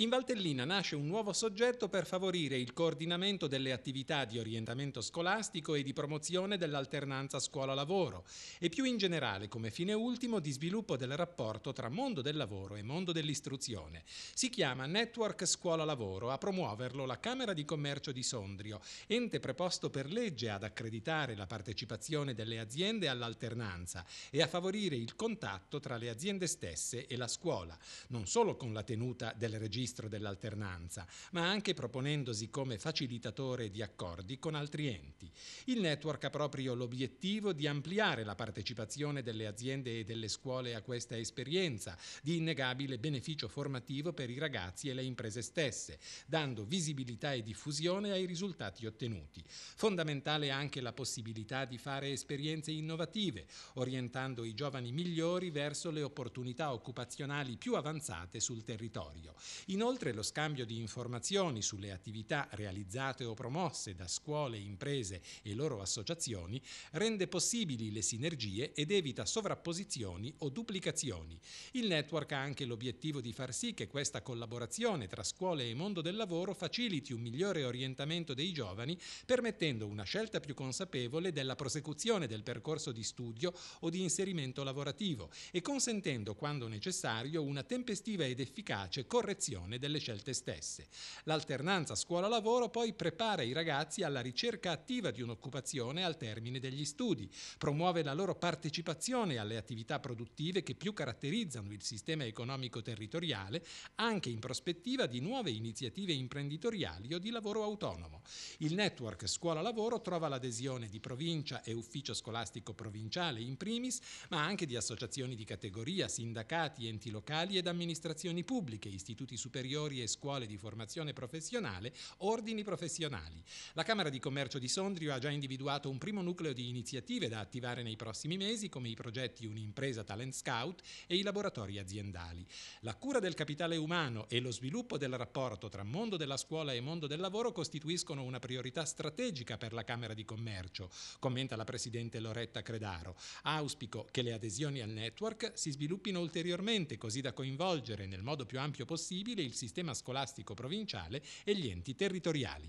In Valtellina nasce un nuovo soggetto per favorire il coordinamento delle attività di orientamento scolastico e di promozione dell'alternanza scuola-lavoro e più in generale come fine ultimo di sviluppo del rapporto tra mondo del lavoro e mondo dell'istruzione. Si chiama Network Scuola-Lavoro, a promuoverlo la Camera di Commercio di Sondrio, ente preposto per legge ad accreditare la partecipazione delle aziende all'alternanza e a favorire il contatto tra le aziende stesse e la scuola, non solo con la tenuta del registro registro dell'alternanza, ma anche proponendosi come facilitatore di accordi con altri enti. Il network ha proprio l'obiettivo di ampliare la partecipazione delle aziende e delle scuole a questa esperienza di innegabile beneficio formativo per i ragazzi e le imprese stesse, dando visibilità e diffusione ai risultati ottenuti. Fondamentale anche la possibilità di fare esperienze innovative, orientando i giovani migliori verso le opportunità occupazionali più avanzate sul territorio. Inoltre lo scambio di informazioni sulle attività realizzate o promosse da scuole, imprese e loro associazioni rende possibili le sinergie ed evita sovrapposizioni o duplicazioni. Il network ha anche l'obiettivo di far sì che questa collaborazione tra scuole e mondo del lavoro faciliti un migliore orientamento dei giovani, permettendo una scelta più consapevole della prosecuzione del percorso di studio o di inserimento lavorativo e consentendo, quando necessario, una tempestiva ed efficace correzione valutazione delle scelte stesse. L'alternanza scuola-lavoro poi prepara i ragazzi alla ricerca attiva di un'occupazione al termine degli studi, promuove la loro partecipazione alle attività produttive che più caratterizzano il sistema economico territoriale, anche in prospettiva di nuove iniziative imprenditoriali o di lavoro autonomo. Il network scuola-lavoro trova l'adesione di provincia e ufficio scolastico provinciale in primis, ma anche di associazioni di categoria, sindacati, enti locali ed amministrazioni pubbliche, istituti superiori superiori e scuole di formazione professionale, ordini professionali. La Camera di Commercio di Sondrio ha già individuato un primo nucleo di iniziative da attivare nei prossimi mesi, come i progetti Un'impresa Talent Scout e i laboratori aziendali. La cura del capitale umano e lo sviluppo del rapporto tra mondo della scuola e mondo del lavoro costituiscono una priorità strategica per la Camera di Commercio, commenta la Presidente Loretta Credaro. Auspico che le adesioni al network si sviluppino ulteriormente così da coinvolgere nel modo più ampio possibile il sistema scolastico provinciale e gli enti territoriali.